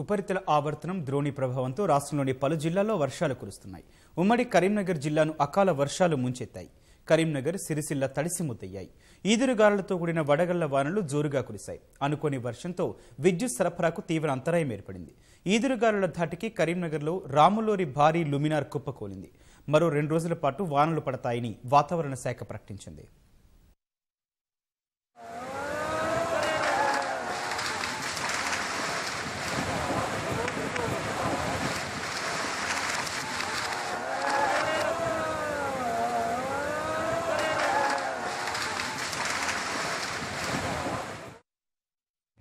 ఉపరితల ఆవర్తనం ద్రోణి ప్రభావంతో రాష్ట్రంలోని పలు జిల్లాల్లో వర్షాలు కురుస్తున్నాయి ఉమ్మడి కరీంనగర్ జిల్లాను అకాల వర్షాలు ముంచెత్తాయి కరీంనగర్ సిరిసిల్ల తడిసిముద్దయ్యాయి ఈదురుగాలతో కూడిన వడగళ్ల వానలు జోరుగా కురిశాయి అనుకోని వర్షంతో విద్యుత్ సరఫరాకు తీవ్ర అంతరాయం ఏర్పడింది ఈదురుగాలుల ధాటికి కరీంనగర్లో రాములోరి భారీ లుమినార్ కుప్పకూలింది మరో రెండు రోజుల పాటు వానలు పడతాయని వాతావరణ శాఖ ప్రకటించింది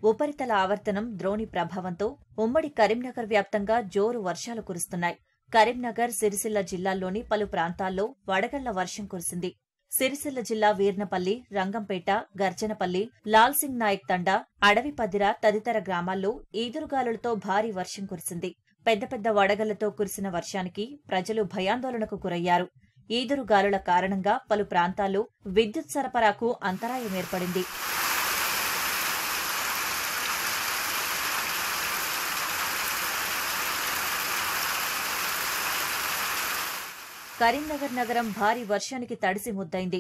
ఉపరితల ఆవర్తనం ద్రోణి ప్రభావంతో ఉమ్మడి కరీంనగర్ వ్యాప్తంగా జోరు వర్షాలు కురుస్తున్నాయి కరీంనగర్ సిరిసిల్ల జిల్లాల్లోని పలు ప్రాంతాల్లో వడగళ్ల వర్షం కురిసింది సిరిసిల్ల జిల్లా వీర్నపల్లి రంగంపేట గర్జనపల్లి లాల్సింగ్ నాయక్ తండా అడవిపదిర తదితర గ్రామాల్లో ఈదురుగాలులతో భారీ వర్షం కురిసింది పెద్ద పెద్ద వడగళ్లతో కురిసిన వర్షానికి ప్రజలు భయాందోళనకు గురయ్యారు ఈదురుగాలుల కారణంగా పలు ప్రాంతాల్లో విద్యుత్ సరఫరాకు అంతరాయం ఏర్పడింది కరీంనగర్ నగరం భారీ వర్షానికి తడిసి ముద్దైంది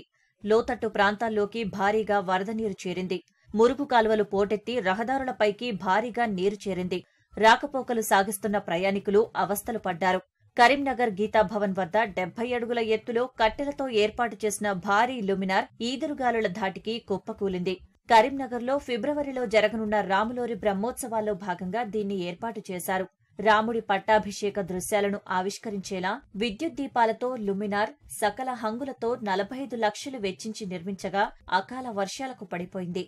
లోతట్టు ప్రాంతాల్లోకి భారీగా వరద నీరు చేరింది మురుగు కాలువలు పోటెత్తి రహదారులపైకి భారీగా నీరు చేరింది రాకపోకలు సాగిస్తున్న ప్రయాణికులు అవస్థలు పడ్డారు కరీంనగర్ గీతాభవన్ వద్ద డెబ్బై అడుగుల ఎత్తులో కట్టెలతో ఏర్పాటు చేసిన భారీ లుమినార్ ఈదురుగాలుల ధాటికి కుప్పకూలింది కరీంనగర్లో ఫిబ్రవరిలో జరగనున్న రాములోరి బ్రహ్మోత్సవాల్లో భాగంగా దీన్ని ఏర్పాటు చేశారు రాముడి పట్టాభిషేక దృశ్యాలను ఆవిష్కరించేలా విద్యుత్ దీపాలతో లుమినార్ సకల హంగులతో నలభై ఐదు లక్షలు వెచ్చించి నిర్మించగా అకాల వర్షాలకు పడిపోయింది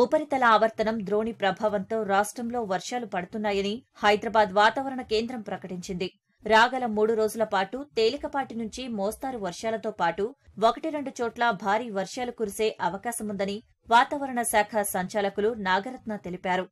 ఉపరితల ఆవర్తనం ద్రోణి ప్రభావంతో రాష్ట్రంలో వర్షాలు పడుతున్నాయని హైదరాబాద్ వాతావరణ కేంద్రం ప్రకటించింది రాగల మూడు రోజుల పాటు తేలికపాటి నుంచి మోస్తారు వర్షాలతో పాటు ఒకటి రెండు చోట్ల భారీ వర్షాలు కురిసే అవకాశముందని వాతావరణ శాఖ సంచాలకులు నాగరత్న తెలిపారు